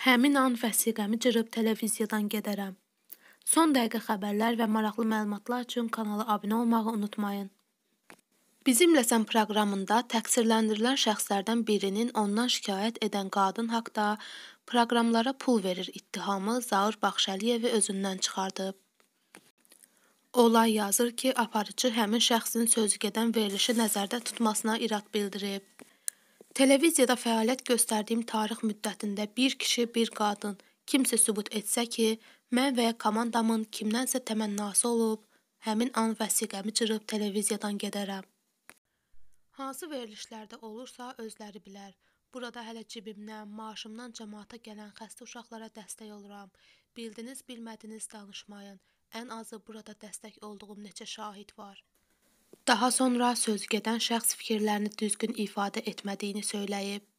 Həmin an vəsiqəmi cırıb televiziyadan gedərəm. Son dəqiqə xəbərlər və maraqlı məlumatlar üçün kanala abunə olmağı unutmayın. Bizimləsən proqramında təqsirləndirilən şəxslərdən birinin ondan şikayət edən qadın haqqda proqramlara pul verir ittihamı Zaur Baxşəliyevi özündən çıxardı. Olay yazır ki, aparıcı həmin şəxsin sözügedən verilişi nəzərdə tutmasına irad bildirib. Televiziyada fəaliyyət göstərdiyim tarix müddətində bir kişi, bir qadın kimsə sübut etsə ki, mən və ya komandamın kimdənsə təmənnası olub, həmin an vəsiqəmi cırıb televiziyadan gedərəm. Hansı verilişlərdə olursa özləri bilər. Burada hələ cibimdən, maaşımdan cəmaata gələn xəstə uşaqlara dəstək oluram. Bildiniz, bilmədiniz danışmayın. Ən azı burada dəstək olduğum neçə şahid var. Daha sonra sözügedən şəxs fikirlərini düzgün ifadə etmədiyini söyləyib.